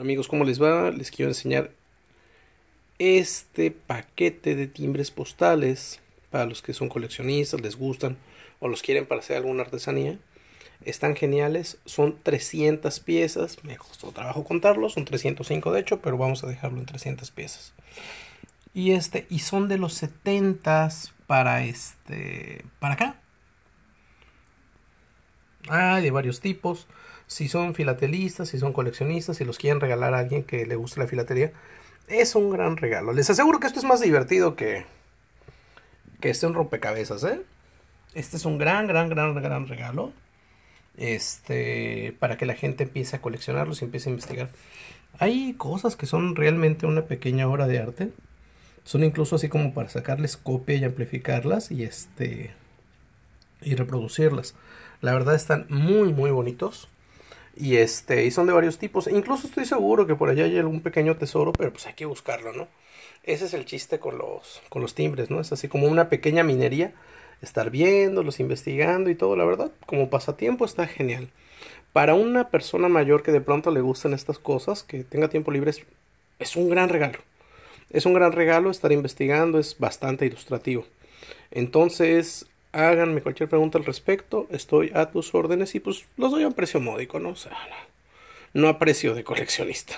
Amigos, ¿cómo les va? Les quiero enseñar este paquete de timbres postales para los que son coleccionistas, les gustan o los quieren para hacer alguna artesanía. Están geniales, son 300 piezas, me costó trabajo contarlos, son 305 de hecho, pero vamos a dejarlo en 300 piezas. Y este y son de los 70 para este para acá. Hay ah, de varios tipos. Si son filatelistas, si son coleccionistas, si los quieren regalar a alguien que le guste la filatería es un gran regalo. Les aseguro que esto es más divertido que que este un rompecabezas, ¿eh? Este es un gran, gran, gran, gran regalo. Este, para que la gente empiece a coleccionarlos y empiece a investigar. Hay cosas que son realmente una pequeña obra de arte. Son incluso así como para sacarles copia y amplificarlas y este y reproducirlas. La verdad están muy muy bonitos. Y este, y son de varios tipos. Incluso estoy seguro que por allá hay algún pequeño tesoro, pero pues hay que buscarlo, ¿no? Ese es el chiste con los, con los timbres, ¿no? Es así como una pequeña minería, estar viéndolos, investigando y todo, la verdad, como pasatiempo está genial. Para una persona mayor que de pronto le gustan estas cosas, que tenga tiempo libre, es un gran regalo. Es un gran regalo estar investigando, es bastante ilustrativo. Entonces, háganme cualquier pregunta al respecto, estoy a tus órdenes y pues los doy a un precio módico, ¿no? O sea, no a precio de coleccionista.